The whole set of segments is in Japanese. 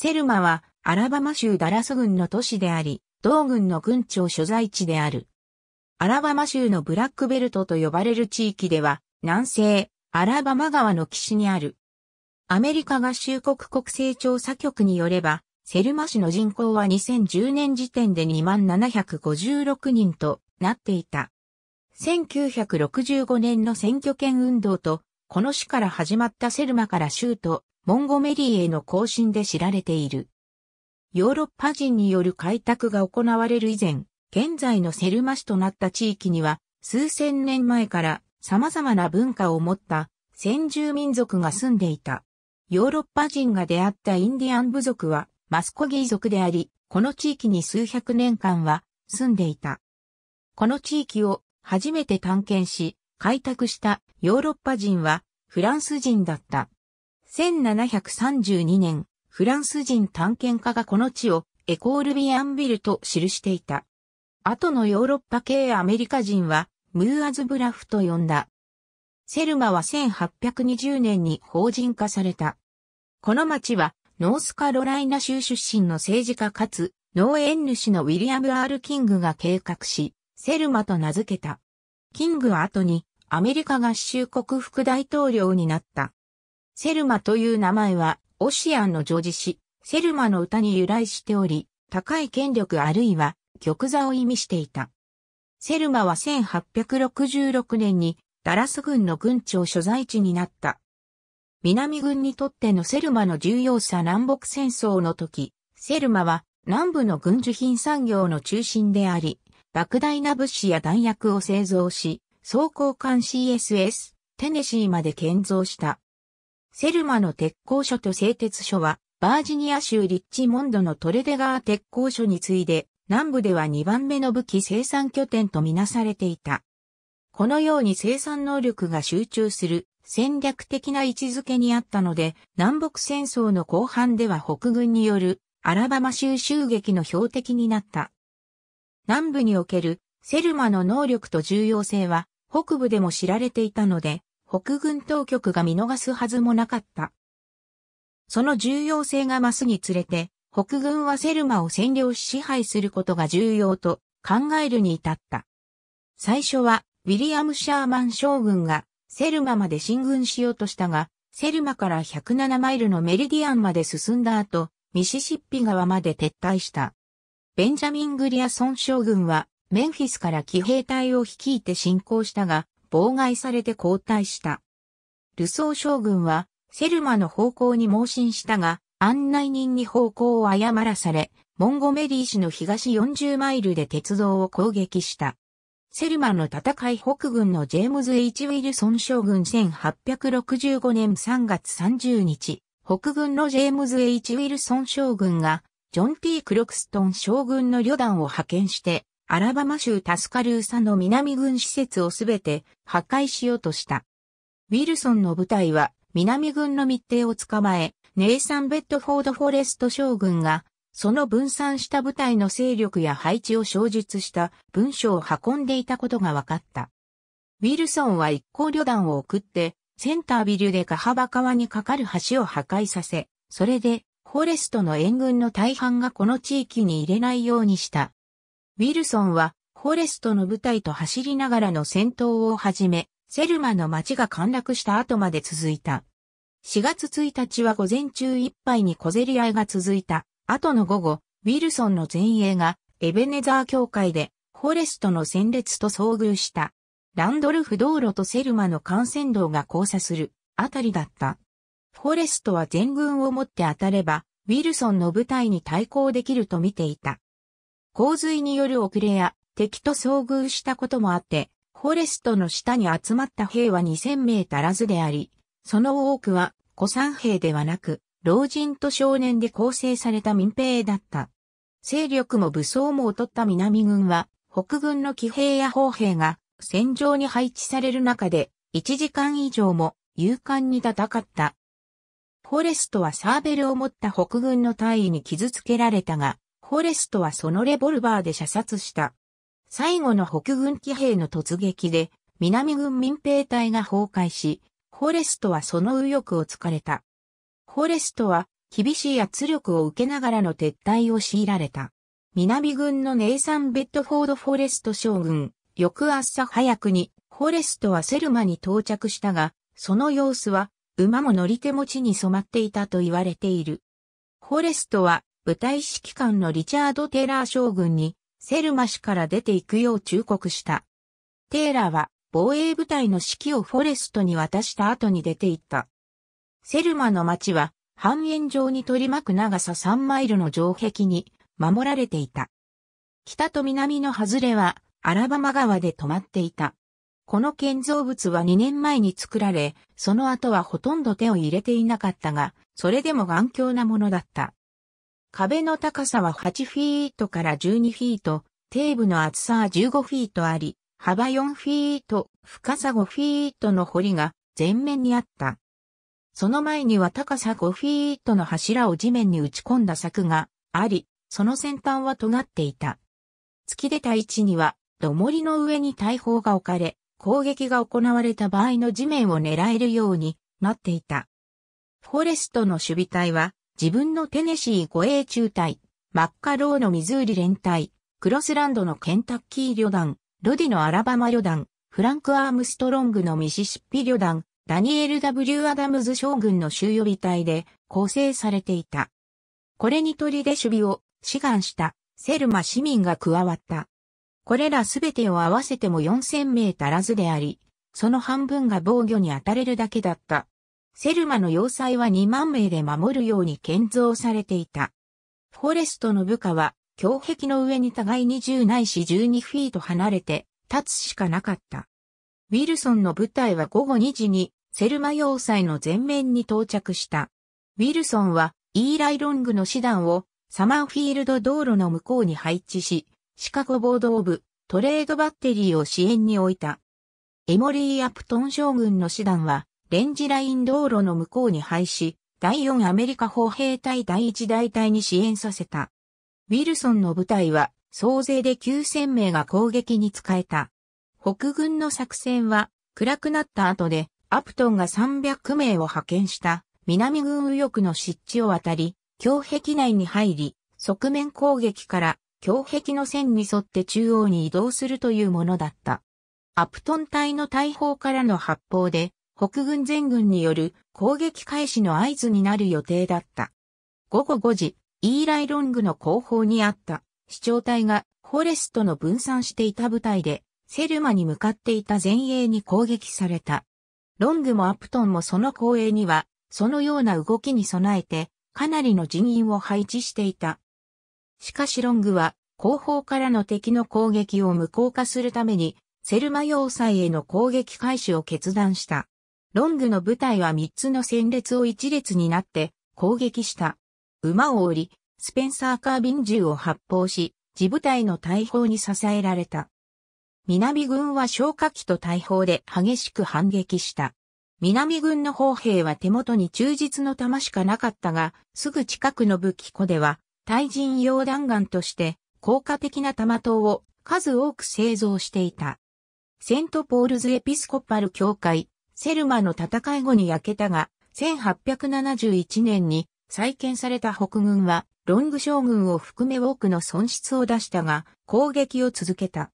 セルマはアラバマ州ダラス郡の都市であり、同郡の郡庁所在地である。アラバマ州のブラックベルトと呼ばれる地域では、南西、アラバマ川の岸にある。アメリカ合衆国国勢調査局によれば、セルマ市の人口は2010年時点で2756人となっていた。1965年の選挙権運動と、この市から始まったセルマから州とモンゴメリーへの行進で知られている。ヨーロッパ人による開拓が行われる以前、現在のセルマ市となった地域には、数千年前から様々な文化を持った先住民族が住んでいた。ヨーロッパ人が出会ったインディアン部族はマスコギー族であり、この地域に数百年間は住んでいた。この地域を初めて探検し、開拓したヨーロッパ人はフランス人だった。1732年、フランス人探検家がこの地をエコールビアンビルと記していた。後のヨーロッパ系アメリカ人はムーアズブラフと呼んだ。セルマは1820年に法人化された。この町はノースカロライナ州出身の政治家かつ農園主のウィリアム・アール・キングが計画し、セルマと名付けた。キングは後にアメリカ合衆国副大統領になった。セルマという名前は、オシアンの女子詩、セルマの歌に由来しており、高い権力あるいは、玉座を意味していた。セルマは1866年に、ダラス軍の軍長所在地になった。南軍にとってのセルマの重要さ南北戦争の時、セルマは南部の軍需品産業の中心であり、莫大な物資や弾薬を製造し、装甲艦 CSS、テネシーまで建造した。セルマの鉄工所と製鉄所は、バージニア州リッチモンドのトレデガー鉄工所に次いで、南部では2番目の武器生産拠点とみなされていた。このように生産能力が集中する戦略的な位置づけにあったので、南北戦争の後半では北軍によるアラバマ州襲撃の標的になった。南部におけるセルマの能力と重要性は北部でも知られていたので、北軍当局が見逃すはずもなかった。その重要性が増すにつれて、北軍はセルマを占領し支配することが重要と考えるに至った。最初は、ウィリアム・シャーマン将軍がセルマまで進軍しようとしたが、セルマから107マイルのメリディアンまで進んだ後、ミシシッピ川まで撤退した。ベンジャミン・グリアソン将軍は、メンフィスから騎兵隊を率いて進行したが、妨害されて交代した。ルソー将軍は、セルマの方向に盲信したが、案内人に方向を誤らされ、モンゴメリー市の東40マイルで鉄道を攻撃した。セルマの戦い北軍のジェームズ・ H・ ウィルソン将軍1865年3月30日、北軍のジェームズ・ H・ ウィルソン将軍が、ジョン・ P・ クロクストン将軍の旅団を派遣して、アラバマ州タスカルーサの南軍施設をすべて破壊しようとした。ウィルソンの部隊は南軍の密偵を捕まえ、ネイサン・ベッドフォード・フォレスト将軍が、その分散した部隊の勢力や配置を詳述した文書を運んでいたことが分かった。ウィルソンは一行旅団を送って、センタービルでカハバ川に架かる橋を破壊させ、それで、フォレストの援軍の大半がこの地域に入れないようにした。ウィルソンは、フォレストの部隊と走りながらの戦闘を始め、セルマの街が陥落した後まで続いた。4月1日は午前中いっぱいに小競り合いが続いた。後の午後、ウィルソンの前衛がエベネザー教会でフォレストの戦列と遭遇した。ランドルフ道路とセルマの幹線道が交差するあたりだった。フォレストは全軍をもって当たれば、ウィルソンの部隊に対抗できると見ていた。洪水による遅れや敵と遭遇したこともあって、フォレストの下に集まった兵は2000名足らずであり、その多くは古参兵ではなく、老人と少年で構成された民兵だった。勢力も武装も劣った南軍は、北軍の騎兵や砲兵が戦場に配置される中で、1時間以上も勇敢に戦った。フォレストはサーベルを持った北軍の隊員に傷つけられたが、フォレストはそのレボルバーで射殺した。最後の北軍騎兵の突撃で、南軍民兵隊が崩壊し、フォレストはその右翼を突かれた。フォレストは厳しい圧力を受けながらの撤退を強いられた。南軍のネイサン・ベッドフォード・フォレスト将軍、翌朝早くに、フォレストはセルマに到着したが、その様子は、馬も乗り手持ちに染まっていたと言われている。フォレストは部隊指揮官のリチャード・テイラー将軍に、セルマ氏から出ていくよう忠告した。テイラーは、防衛部隊の指揮をフォレストに渡した後に出て行った。セルマの町は、半円状に取り巻く長さ3マイルの城壁に守られていた。北と南の外れはアラバマ川で止まっていた。この建造物は2年前に作られ、その後はほとんど手を入れていなかったが、それでも頑強なものだった。壁の高さは8フィートから12フィート、底部の厚さは15フィートあり、幅4フィート、深さ5フィートの堀が全面にあった。その前には高さ5フィートの柱を地面に打ち込んだ柵があり、その先端は尖っていた。突き出た位置には、土盛りの上に大砲が置かれ、攻撃が行われた場合の地面を狙えるようになっていた。フォレストの守備隊は、自分のテネシー護衛中隊、マッカローのミズーリ連隊、クロスランドのケンタッキー旅団、ロディのアラバマ旅団、フランク・アームストロングのミシシッピ旅団、ダニエル・ W・ アダムズ将軍の収予備隊で構成されていた。これに取りで守備を志願したセルマ市民が加わった。これらすべてを合わせても4000名足らずであり、その半分が防御に当たれるだけだった。セルマの要塞は2万名で守るように建造されていた。フォレストの部下は、胸壁の上に互いに10ないし12フィート離れて立つしかなかった。ウィルソンの部隊は午後2時にセルマ要塞の前面に到着した。ウィルソンはイーライロングの師団をサマーフィールド道路の向こうに配置し、シカゴボード部トレードバッテリーを支援に置いた。エモリー・アプトン将軍の師団はレンジライン道路の向こうに配し、第4アメリカ砲兵隊第1大隊に支援させた。ウィルソンの部隊は総勢で9000名が攻撃に使えた。北軍の作戦は暗くなった後でアプトンが300名を派遣した南軍右翼の湿地を渡り、京壁内に入り、側面攻撃から京壁の線に沿って中央に移動するというものだった。アプトン隊の大砲からの発砲で北軍全軍による攻撃開始の合図になる予定だった。午後5時、イーライロングの後方にあった市長隊がフォレストの分散していた部隊でセルマに向かっていた前衛に攻撃された。ロングもアプトンもその後衛にはそのような動きに備えてかなりの人員を配置していた。しかしロングは後方からの敵の攻撃を無効化するためにセルマ要塞への攻撃開始を決断した。ロングの部隊は3つの戦列を1列になって攻撃した。馬を降り、スペンサーカービン銃を発砲し、自部隊の大砲に支えられた。南軍は消火器と大砲で激しく反撃した。南軍の砲兵は手元に忠実の弾しかなかったが、すぐ近くの武器庫では、対人用弾丸として、効果的な弾頭を数多く製造していた。セントポールズエピスコパル教会セルマの戦い後に焼けたが、1871年に再建された北軍は、ロング将軍を含め多くの損失を出したが、攻撃を続けた。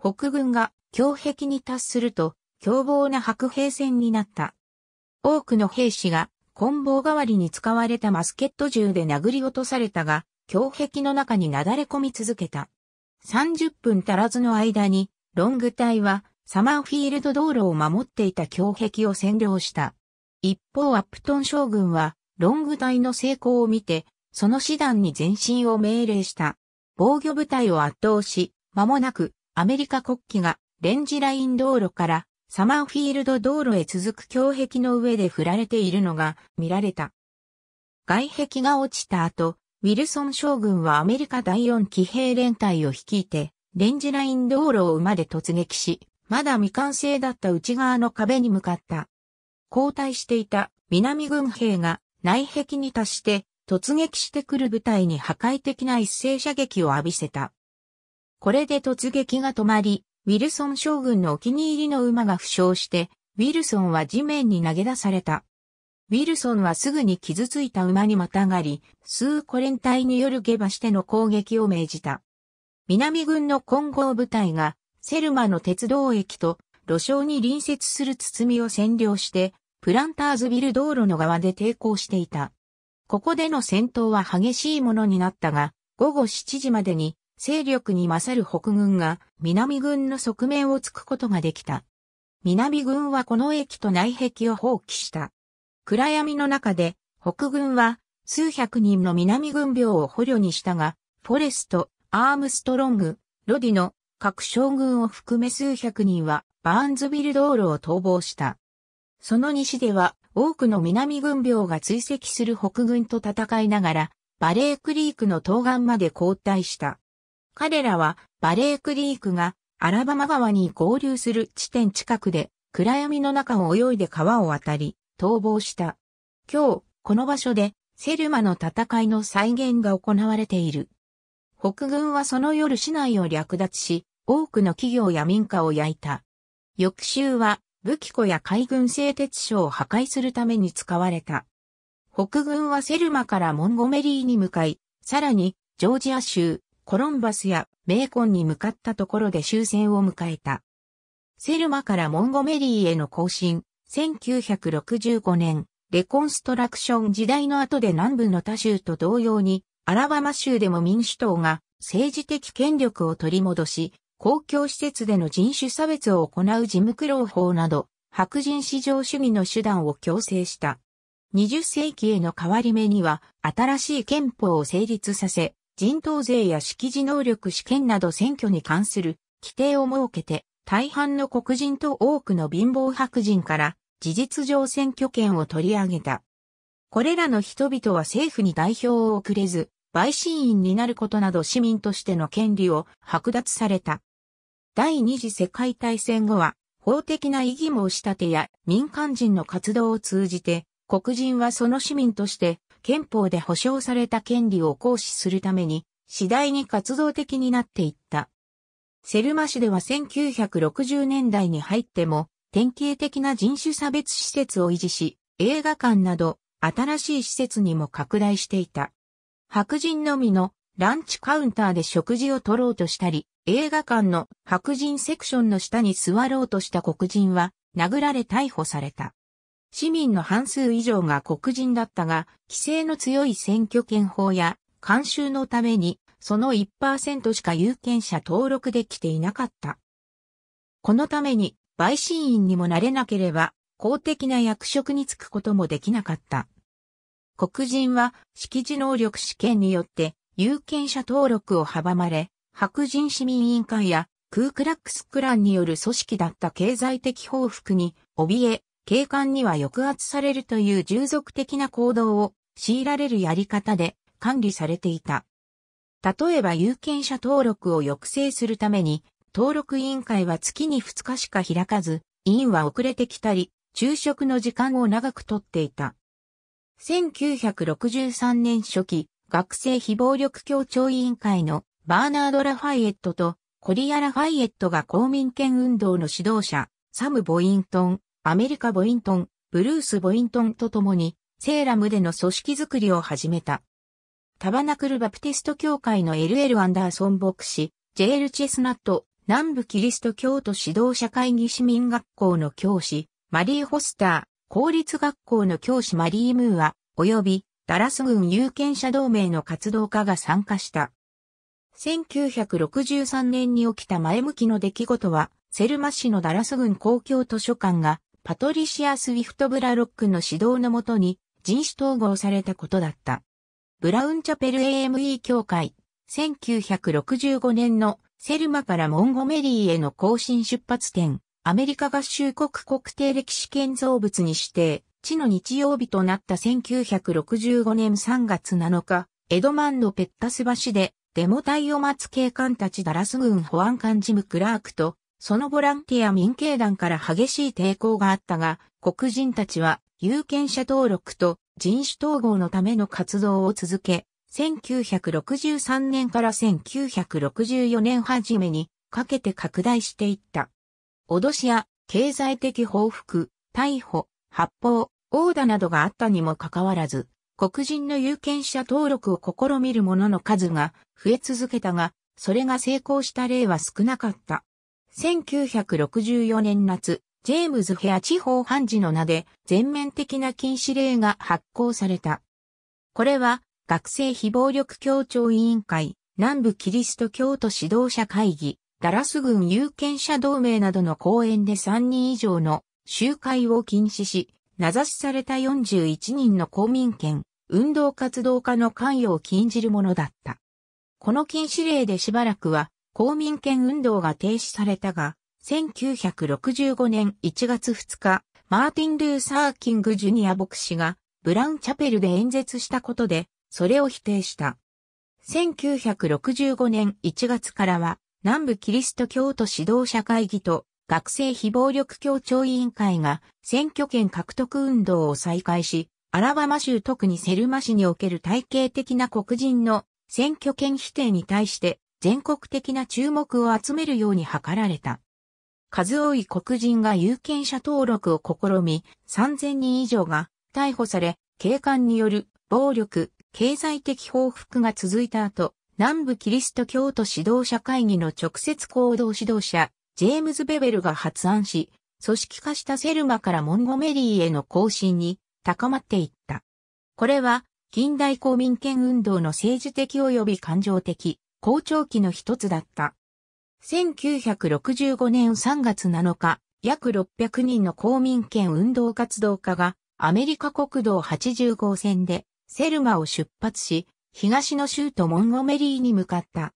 北軍が強壁に達すると、凶暴な白兵戦になった。多くの兵士が、棍棒代わりに使われたマスケット銃で殴り落とされたが、強壁の中になだれ込み続けた。30分足らずの間に、ロング隊はサマーフィールド道路を守っていた強壁を占領した。一方アップトン将軍は、ロング隊の成功を見て、その師団に前進を命令した。防御部隊を圧倒し、間もなくアメリカ国旗がレンジライン道路からサマーフィールド道路へ続く強壁の上で振られているのが見られた。外壁が落ちた後、ウィルソン将軍はアメリカ第4騎兵連隊を率いて、レンジライン道路を馬で突撃し、まだ未完成だった内側の壁に向かった。後退していた南軍兵が内壁に達して突撃してくる部隊に破壊的な一斉射撃を浴びせた。これで突撃が止まり、ウィルソン将軍のお気に入りの馬が負傷して、ウィルソンは地面に投げ出された。ウィルソンはすぐに傷ついた馬にまたがり、数コ連隊による下馬しての攻撃を命じた。南軍の混合部隊がセルマの鉄道駅と路上に隣接する包みを占領して、プランターズビル道路の側で抵抗していた。ここでの戦闘は激しいものになったが、午後7時までに勢力に勝る北軍が南軍の側面を突くことができた。南軍はこの駅と内壁を放棄した。暗闇の中で北軍は数百人の南軍病を捕虜にしたが、フォレスト、アームストロング、ロディの各将軍を含め数百人はバーンズビル道路を逃亡した。その西では多くの南軍病が追跡する北軍と戦いながら、バレークリークの東岸まで後退した。彼らはバレークリークがアラバマ川に合流する地点近くで暗闇の中を泳いで川を渡り逃亡した。今日、この場所でセルマの戦いの再現が行われている。北軍はその夜市内を略奪し、多くの企業や民家を焼いた。翌週は武器庫や海軍製鉄所を破壊するために使われた。北軍はセルマからモンゴメリーに向かい、さらにジョージア州、コロンバスやメーコンに向かったところで終戦を迎えた。セルマからモンゴメリーへの行進、1965年、レコンストラクション時代の後で南部の他州と同様に、アラバマ州でも民主党が政治的権力を取り戻し、公共施設での人種差別を行う事務苦労法など、白人至上主義の手段を強制した。20世紀への変わり目には、新しい憲法を成立させ、人頭税や識字能力試験など選挙に関する規定を設けて、大半の黒人と多くの貧乏白人から事実上選挙権を取り上げた。これらの人々は政府に代表を送れず、陪審員になることなど市民としての権利を剥奪された。第二次世界大戦後は、法的な異議申し立てや民間人の活動を通じて、黒人はその市民として憲法で保障された権利を行使するために、次第に活動的になっていった。セルマ市では1960年代に入っても、典型的な人種差別施設を維持し、映画館など新しい施設にも拡大していた。白人のみのランチカウンターで食事を取ろうとしたり、映画館の白人セクションの下に座ろうとした黒人は殴られ逮捕された。市民の半数以上が黒人だったが、規制の強い選挙権法や監修のために、その1%しか有権者登録できていなかった。このために、陪審員にもなれなければ、公的な役職に就くこともできなかった。黒人は、識字能力試験によって、有権者登録を阻まれ、白人市民委員会やクークラックスクランによる組織だった経済的報復に怯え、警官には抑圧されるという従属的な行動を強いられるやり方で管理されていた。例えば有権者登録を抑制するために、登録委員会は月に2日しか開かず、委員は遅れてきたり、昼食の時間を長くとっていた。1963年初期、学生非暴力協調委員会のバーナード・ラファイエットとコリア・ラファイエットが公民権運動の指導者、サム・ボイントン、アメリカ・ボイントン、ブルース・ボイントンと共に、セーラムでの組織づくりを始めた。タバナクル・バプテスト教会の LL アンダーソン牧師、JL チェスナット、南部キリスト教徒指導者会議市民学校の教師、マリー・ホスター、公立学校の教師マリー・ムーア、及びダラス軍有権者同盟の活動家が参加した。1963年に起きた前向きの出来事は、セルマ市のダラス軍公共図書館が、パトリシア・スウィフト・ブラロックの指導のもとに、人種統合されたことだった。ブラウンチャペル AME 協会、1965年のセルマからモンゴメリーへの更新出発点、アメリカ合衆国国定歴史建造物に指定、地の日曜日となった1965年3月7日、エドマンのペッタス橋で、デモ隊を待つ警官たちダラス軍保安官ジム・クラークと、そのボランティア民警団から激しい抵抗があったが、黒人たちは有権者登録と人種統合のための活動を続け、1963年から1964年初めにかけて拡大していった。脅しや経済的報復、逮捕、発砲、殴打などがあったにもかかわらず、黒人の有権者登録を試みる者の数が増え続けたが、それが成功した例は少なかった。1964年夏、ジェームズ・ヘア地方判事の名で全面的な禁止令が発行された。これは学生非暴力協調委員会、南部キリスト教徒指導者会議、ダラス軍有権者同盟などの講演で3人以上の集会を禁止し、名指しされた41人の公民権、運動活動家の関与を禁じるものだった。この禁止令でしばらくは公民権運動が停止されたが、1965年1月2日、マーティン・ルーサー・キング・ジュニア牧師がブラウン・チャペルで演説したことで、それを否定した。1965年1月からは、南部キリスト教徒指導者会議と学生非暴力協調委員会が選挙権獲得運動を再開し、アラバマ州特にセルマ市における体系的な黒人の選挙権否定に対して全国的な注目を集めるように図られた。数多い黒人が有権者登録を試み、3000人以上が逮捕され、警官による暴力、経済的報復が続いた後、南部キリスト教徒指導者会議の直接行動指導者、ジェームズ・ベベルが発案し、組織化したセルマからモンゴメリーへの行進に高まっていった。これは、近代公民権運動の政治的及び感情的、好調期の一つだった。1965年3月7日、約600人の公民権運動活動家が、アメリカ国道80号線で、セルマを出発し、東の州都モンゴメリーに向かった。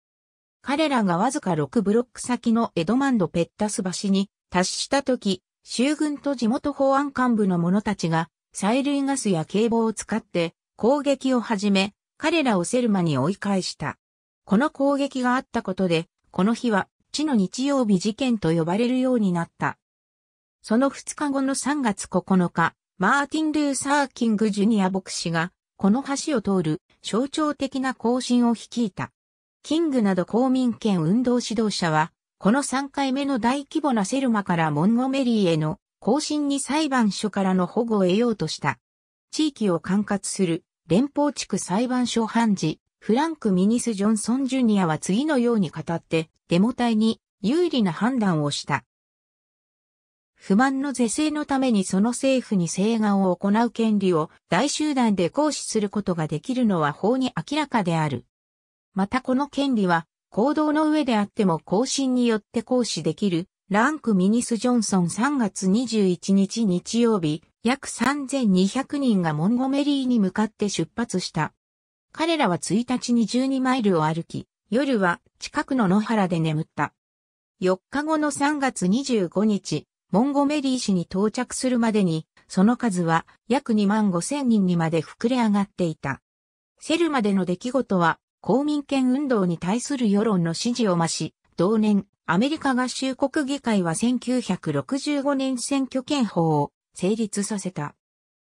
彼らがわずか6ブロック先のエドマンド・ペッタス橋に達した時、州軍と地元保安幹部の者たちが、催涙ガスや警棒を使って攻撃を始め、彼らをセルマに追い返した。この攻撃があったことで、この日は、地の日曜日事件と呼ばれるようになった。その2日後の3月9日、マーティン・ルーサー・キング・ジュニア牧師が、この橋を通る象徴的な行進を率いた。キングなど公民権運動指導者は、この3回目の大規模なセルマからモンゴメリーへの更新に裁判所からの保護を得ようとした。地域を管轄する連邦地区裁判所判事、フランク・ミニス・ジョンソン・ジュニアは次のように語って、デモ隊に有利な判断をした。不満の是正のためにその政府に請願を行う権利を大集団で行使することができるのは法に明らかである。またこの権利は、行動の上であっても更新によって行使できる、ランク・ミニス・ジョンソン3月21日日曜日、約3200人がモンゴメリーに向かって出発した。彼らは1日に12マイルを歩き、夜は近くの野原で眠った。4日後の3月25日、モンゴメリー市に到着するまでに、その数は約2万5千人にまで膨れ上がっていた。セルまでの出来事は公民権運動に対する世論の支持を増し、同年、アメリカ合衆国議会は1965年選挙権法を成立させた。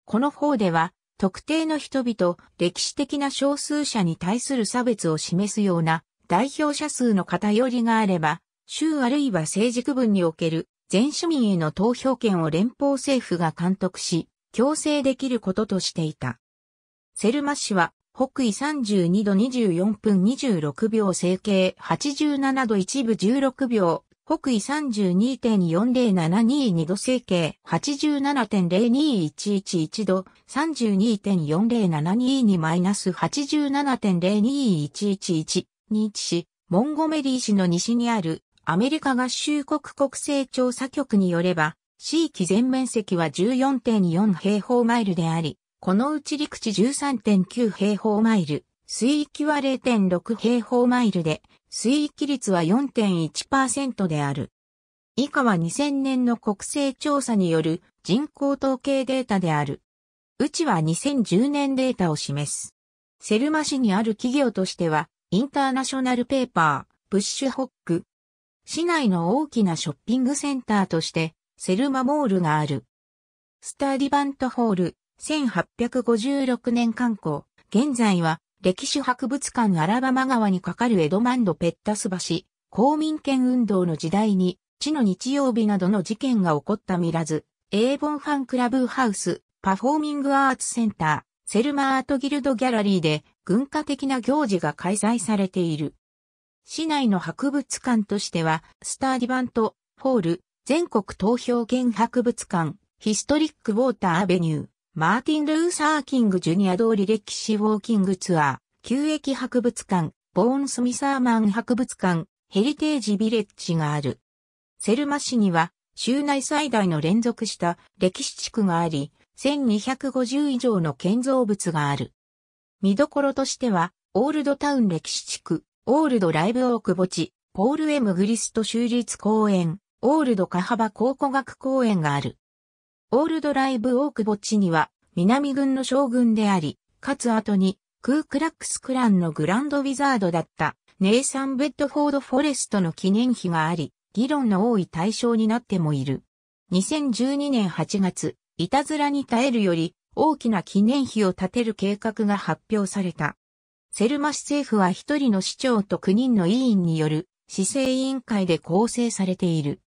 この法では、特定の人々、歴史的な少数者に対する差別を示すような代表者数の偏りがあれば、州あるいは政治区分における全市民への投票権を連邦政府が監督し、強制できることとしていた。セルマ氏は北緯32度24分26秒整形87度1部16秒、北緯32.40722度整形87.02111度32.40722マイナス87.02111日市、モンゴメリー市の西にあるアメリカ合衆国国勢調査局によれば、地域全面積は14.4平方マイルであり、このうち陸地13.9平方マイル、水域は0.6平方マイルで、水域率は4.1%である。以下は2000年の国勢調査による人口統計データである。うちは2010年データを示す。セルマ市にある企業としては、インターナショナルペーパー、プッシュホック。市内の大きなショッピングセンターとして、セルマモールがある。スターディバントホール、1856年刊行。現在は、歴史博物館アラバマ川に架かるエドマンド・ペッタス橋、公民権運動の時代に、地の日曜日などの事件が起こったミラズ、エーボンファンクラブハウス、パフォーミングアーツセンター、セルマアートギルドギャラリーで、文化的な行事が開催されている。市内の博物館としては、スターディバント、ホール、全国投票権博物館、ヒストリックウォーターアベニュー、マーティン・ルーサー・キング・ジュニア通り歴史ウォーキングツアー、旧駅博物館、ボーン・スミサーマン博物館、ヘリテージ・ビレッジがある。セルマ市には、州内最大の連続した歴史地区があり、1250以上の建造物がある。見どころとしては、オールドタウン歴史地区、オールドライブオーク墓地、ポール・エム・グリスト州立公園、オールドカハバ考古学公園がある。オールドライブ・オーク墓地には、南軍の将軍であり、かつ後に、クークラックスクランのグランドウィザードだった、ネイサン・ベッドフォード・フォレストの記念碑があり、議論の多い対象になってもいる。2012年8月、いたずらに耐えるより大きな記念碑を建てる計画が発表された。セルマ市政府は一人の市長と9人の委員による市政委員会で構成されている。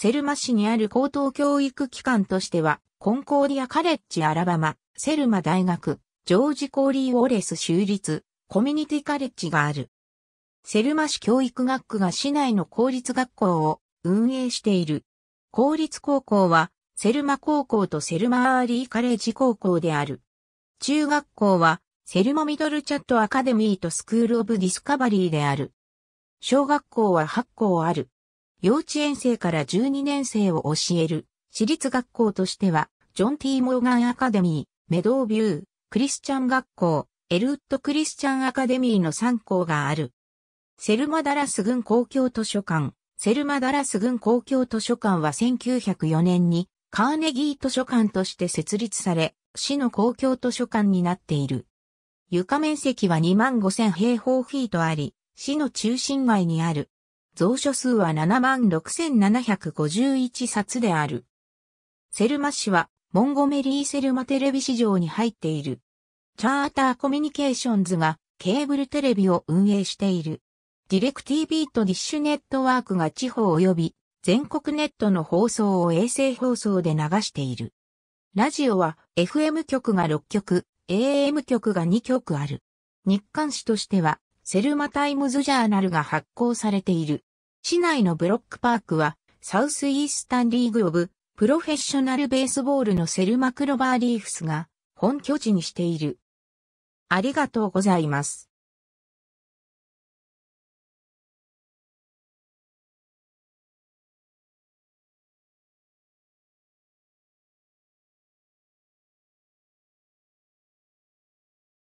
セルマ市にある高等教育機関としては、コンコーディアカレッジアラバマ、セルマ大学、ジョージ・コーリー・ウォレス州立、コミュニティカレッジがある。セルマ市教育学区が市内の公立学校を運営している。公立高校は、セルマ高校とセルマアーリーカレッジ高校である。中学校は、セルマミドルチャットアカデミーとスクールオブディスカバリーである。小学校は8校ある。幼稚園生から12年生を教える、私立学校としては、ジョン・ティー・モーガン・アカデミー、メドービュー、クリスチャン学校、エルウッド・クリスチャン・アカデミーの3校がある。セルマダラス軍公共図書館。セルマダラス軍公共図書館は1904年にカーネギー図書館として設立され、市の公共図書館になっている。床面積は25,000平方フィートあり、市の中心街にある蔵書数は76,751冊である。セルマ市は、モンゴメリー・セルマテレビ市場に入っている。チャーターコミュニケーションズがケーブルテレビを運営している。ディレクティビーとディッシュネットワークが地方及び全国ネットの放送を衛星放送で流している。ラジオは FM 局が6局、AM 局が2局ある。日刊誌としてはセルマタイムズジャーナルが発行されている。市内のブロックパークは、サウスイースタンリーグオブ、プロフェッショナルベースボールのセルマクロバーリーフスが、本拠地にしている。ありがとうございます。